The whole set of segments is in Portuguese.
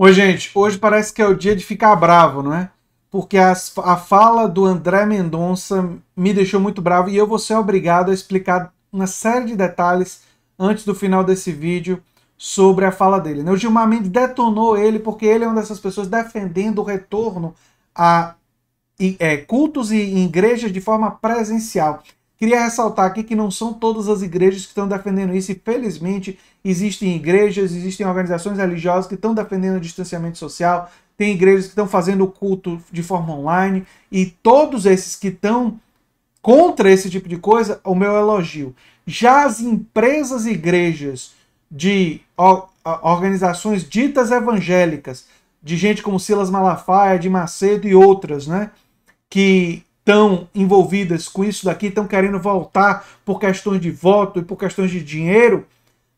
Oi gente, hoje parece que é o dia de ficar bravo, não é? Porque as, a fala do André Mendonça me deixou muito bravo e eu vou ser obrigado a explicar uma série de detalhes antes do final desse vídeo sobre a fala dele. Né? O Gilmar Mendes detonou ele porque ele é uma dessas pessoas defendendo o retorno a é, cultos e igrejas de forma presencial. Queria ressaltar aqui que não são todas as igrejas que estão defendendo isso, e felizmente existem igrejas, existem organizações religiosas que estão defendendo o distanciamento social, tem igrejas que estão fazendo o culto de forma online, e todos esses que estão contra esse tipo de coisa, o meu elogio. Já as empresas e igrejas de organizações ditas evangélicas, de gente como Silas Malafaia, de Macedo e outras, né? Que estão envolvidas com isso daqui, estão querendo voltar por questões de voto e por questões de dinheiro,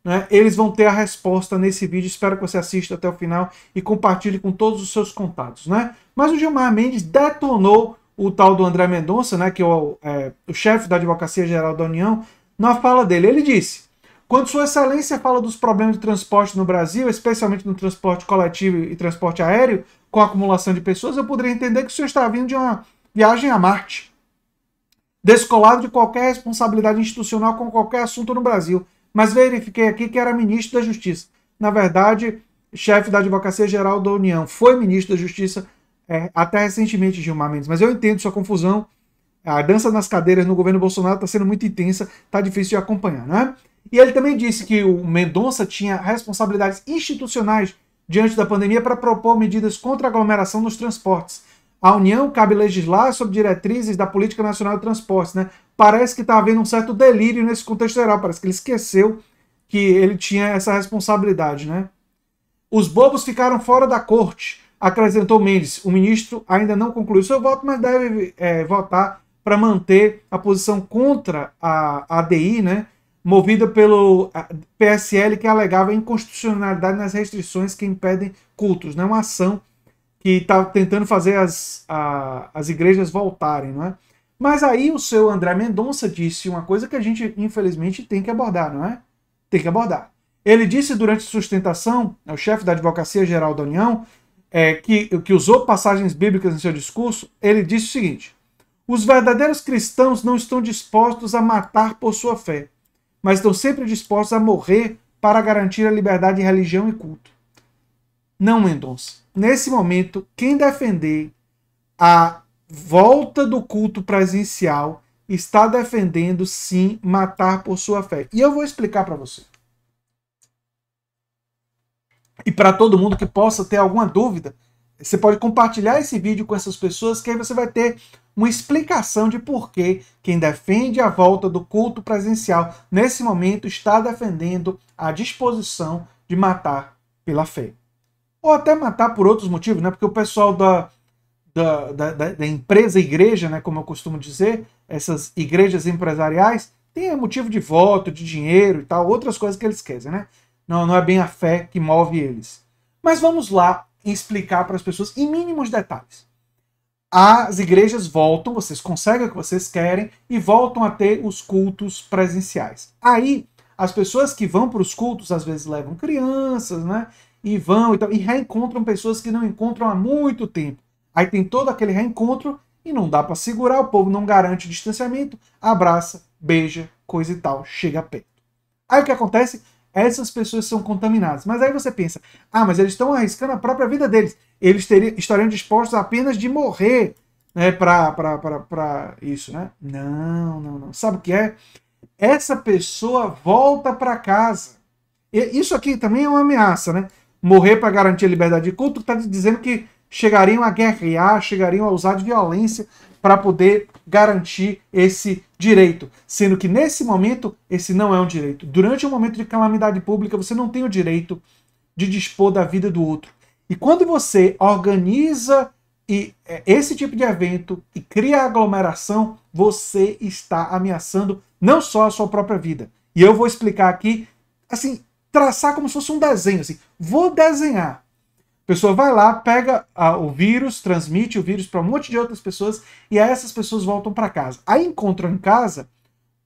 né? eles vão ter a resposta nesse vídeo. Espero que você assista até o final e compartilhe com todos os seus contatos. Né? Mas o Gilmar Mendes detonou o tal do André Mendonça, né, que é o, é, o chefe da Advocacia Geral da União, na fala dele. Ele disse: quando Sua Excelência fala dos problemas de transporte no Brasil, especialmente no transporte coletivo e transporte aéreo, com a acumulação de pessoas, eu poderia entender que o senhor está vindo de uma Viagem a Marte. Descolado de qualquer responsabilidade institucional com qualquer assunto no Brasil, mas verifiquei aqui que era ministro da Justiça. Na verdade, chefe da Advocacia Geral da União, foi ministro da Justiça é, até recentemente, Gilmar Mendes. Mas eu entendo sua confusão. A dança nas cadeiras no governo Bolsonaro está sendo muito intensa, está difícil de acompanhar, né? E ele também disse que o Mendonça tinha responsabilidades institucionais diante da pandemia para propor medidas contra a aglomeração nos transportes, a União cabe legislar sobre diretrizes da Política Nacional de Transportes, né? Parece que está havendo um certo delírio nesse contexto geral, parece que ele esqueceu que ele tinha essa responsabilidade, né? Os bobos ficaram fora da corte, acrescentou Mendes. O ministro ainda não concluiu seu voto, mas deve é, votar para manter a posição contra a ADI, né? movida pelo PSL que alegava inconstitucionalidade nas restrições que impedem cultos, né? Uma ação que está tentando fazer as, a, as igrejas voltarem, não é? Mas aí o seu André Mendonça disse uma coisa que a gente, infelizmente, tem que abordar, não é? Tem que abordar. Ele disse durante sustentação, é o chefe da Advocacia Geral da União, é, que, que usou passagens bíblicas em seu discurso, ele disse o seguinte: os verdadeiros cristãos não estão dispostos a matar por sua fé, mas estão sempre dispostos a morrer para garantir a liberdade de religião e culto. Não, Mendonça. Nesse momento, quem defender a volta do culto presencial está defendendo sim matar por sua fé. E eu vou explicar para você. E para todo mundo que possa ter alguma dúvida, você pode compartilhar esse vídeo com essas pessoas que aí você vai ter uma explicação de por que quem defende a volta do culto presencial nesse momento está defendendo a disposição de matar pela fé ou até matar por outros motivos, né? Porque o pessoal da, da, da, da empresa igreja, né? Como eu costumo dizer, essas igrejas empresariais tem motivo de voto, de dinheiro e tal, outras coisas que eles querem, né? Não, não é bem a fé que move eles. Mas vamos lá explicar para as pessoas em mínimos detalhes. As igrejas voltam, vocês conseguem o que vocês querem e voltam a ter os cultos presenciais. Aí, as pessoas que vão para os cultos às vezes levam crianças, né? e vão e, tal, e reencontram pessoas que não encontram há muito tempo. Aí tem todo aquele reencontro e não dá para segurar, o povo não garante distanciamento, abraça, beija, coisa e tal, chega perto. Aí o que acontece? Essas pessoas são contaminadas. Mas aí você pensa, ah, mas eles estão arriscando a própria vida deles. Eles teriam, estariam dispostos apenas de morrer né, para isso, né? Não, não, não. Sabe o que é? Essa pessoa volta para casa. E isso aqui também é uma ameaça, né? morrer para garantir a liberdade de culto, está dizendo que chegariam a guerrear, chegariam a usar de violência para poder garantir esse direito, sendo que nesse momento esse não é um direito. Durante um momento de calamidade pública, você não tem o direito de dispor da vida do outro. E quando você organiza e é, esse tipo de evento e cria aglomeração, você está ameaçando não só a sua própria vida. E eu vou explicar aqui, assim, traçar como se fosse um desenho, assim, vou desenhar. A pessoa vai lá, pega a, o vírus, transmite o vírus para um monte de outras pessoas e aí essas pessoas voltam para casa. Aí encontram em casa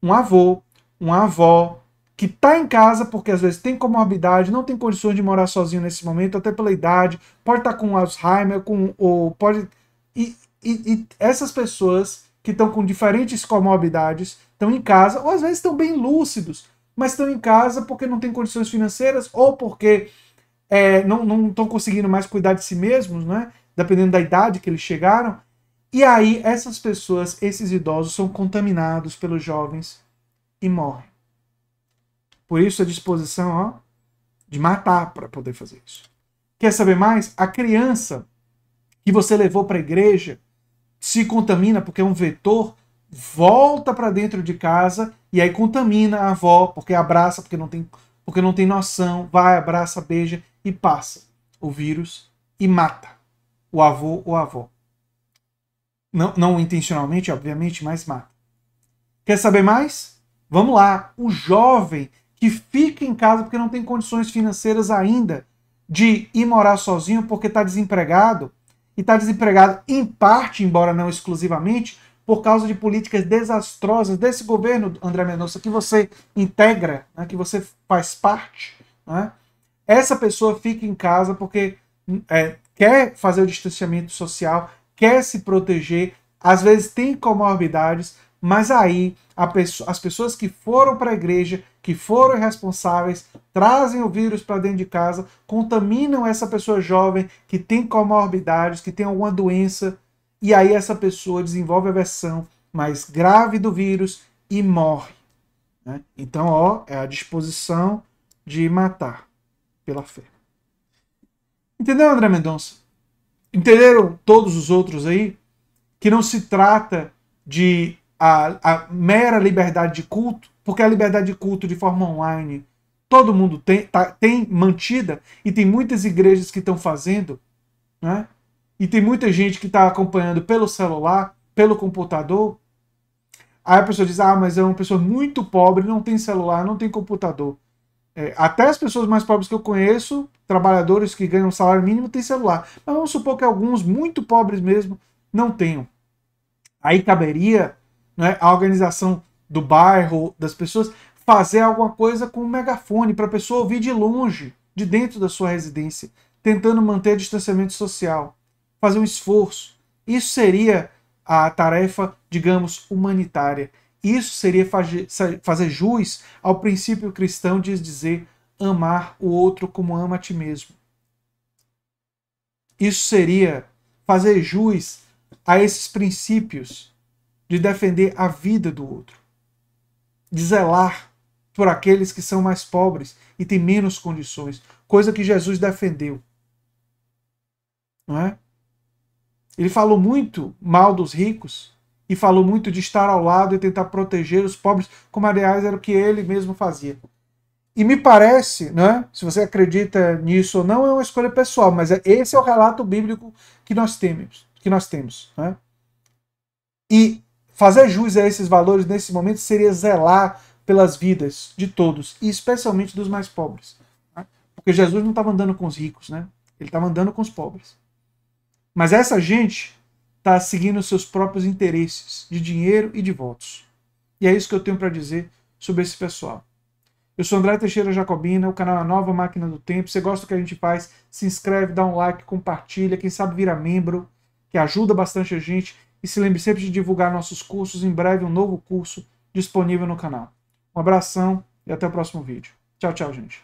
um avô, uma avó, que está em casa porque às vezes tem comorbidade, não tem condições de morar sozinho nesse momento, até pela idade, pode estar tá com Alzheimer, com ou pode e, e, e essas pessoas que estão com diferentes comorbidades estão em casa ou às vezes estão bem lúcidos, mas estão em casa porque não têm condições financeiras ou porque é, não estão conseguindo mais cuidar de si mesmos, né? dependendo da idade que eles chegaram. E aí essas pessoas, esses idosos, são contaminados pelos jovens e morrem. Por isso a disposição ó, de matar para poder fazer isso. Quer saber mais? A criança que você levou para a igreja se contamina porque é um vetor, volta para dentro de casa e aí contamina a avó, porque abraça, porque não tem, porque não tem noção, vai, abraça, beija e passa o vírus e mata o avô ou avó. Não, não intencionalmente, obviamente, mas mata. Quer saber mais? Vamos lá. O jovem que fica em casa porque não tem condições financeiras ainda de ir morar sozinho porque está desempregado, e está desempregado em parte, embora não exclusivamente, por causa de políticas desastrosas desse governo, André Mendonça, que você integra, né, que você faz parte, né, essa pessoa fica em casa porque é, quer fazer o distanciamento social, quer se proteger, às vezes tem comorbidades, mas aí pessoa, as pessoas que foram para a igreja, que foram responsáveis, trazem o vírus para dentro de casa, contaminam essa pessoa jovem que tem comorbidades, que tem alguma doença, e aí essa pessoa desenvolve a versão mais grave do vírus e morre. Né? Então, ó, é a disposição de matar pela fé. Entendeu, André Mendonça? Entenderam todos os outros aí? Que não se trata de a, a mera liberdade de culto, porque a liberdade de culto de forma online todo mundo tem, tá, tem mantida e tem muitas igrejas que estão fazendo, né? e tem muita gente que está acompanhando pelo celular, pelo computador. Aí a pessoa diz: Ah, mas é uma pessoa muito pobre, não tem celular, não tem computador. É, até as pessoas mais pobres que eu conheço, trabalhadores que ganham salário mínimo, têm celular. Mas vamos supor que alguns, muito pobres mesmo, não tenham. Aí caberia né, a organização do bairro, das pessoas, fazer alguma coisa com o um megafone para a pessoa ouvir de longe, de dentro da sua residência, tentando manter distanciamento social fazer um esforço. Isso seria a tarefa, digamos, humanitária. Isso seria fazer jus ao princípio cristão de dizer amar o outro como ama a ti mesmo. Isso seria fazer jus a esses princípios de defender a vida do outro, de zelar por aqueles que são mais pobres e têm menos condições, coisa que Jesus defendeu. Não é? Ele falou muito mal dos ricos e falou muito de estar ao lado e tentar proteger os pobres, como aliás era o que ele mesmo fazia. E me parece, né, se você acredita nisso ou não, é uma escolha pessoal, mas é, esse é o relato bíblico que nós temos. Que nós temos né? E fazer jus a esses valores nesse momento seria zelar pelas vidas de todos, e especialmente dos mais pobres. Né? Porque Jesus não estava andando com os ricos, né? ele estava andando com os pobres. Mas essa gente está seguindo seus próprios interesses de dinheiro e de votos. E é isso que eu tenho para dizer sobre esse pessoal. Eu sou André Teixeira Jacobina, o canal é a Nova Máquina do Tempo. Se você gosta do que a gente faz, se inscreve, dá um like, compartilha, quem sabe vira membro, que ajuda bastante a gente. E se lembre sempre de divulgar nossos cursos, em breve um novo curso disponível no canal. Um abração e até o próximo vídeo. Tchau, tchau, gente.